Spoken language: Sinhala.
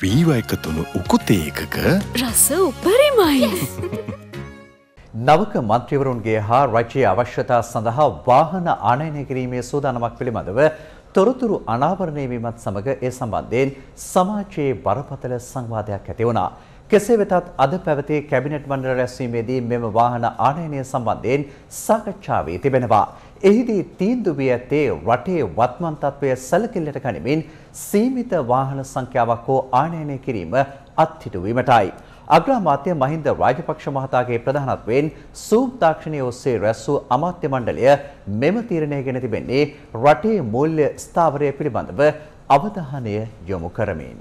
වීව එකතුණු උකුතේකක රස උපරිමයි. නවක මන්ත්‍රීවරුන්ගේ හා රජයේ අවශ්‍යතා සඳහා වාහන ආනයනය කිරීමේ සූදානමක් පිළිබඳව තොරතුරු අනාවරණය වීමත් සමග ඒ සම්බන්ධයෙන් සමාජයේ බරපතල සංවාදයක් ඇති වුණා. කෙසේ වෙතත් අද පැවති කැබිනට් මණ්ඩල රැස්වීමේදී මෙම වාහන ආනයනය සම්බන්ධයෙන් සාකච්ඡා වී තිබෙනවා. එහිදී තීන්දුව වී ඇත්තේ රටේ වත්මන් තත්ත්වය සැලකිල්ලට ගනිමින් සීමිත වාහන සංඛ්‍යාවක් හෝ ආනයනය කිරීම අත්හිටුවීමටයි. අග්‍රාමාත්‍ය මහින්ද රාජපක්ෂ මහතාගේ ප්‍රධානත්වයෙන් සූම් තාක්ෂණය ඔස්සේ රැස් වූ අමාත්‍ය මණ්ඩලය මෙම තීරණය ගෙන තිබෙන්නේ රටේ මූල්‍ය ස්ථාවරය පිළිබඳව අවධානය යොමු කරමින්.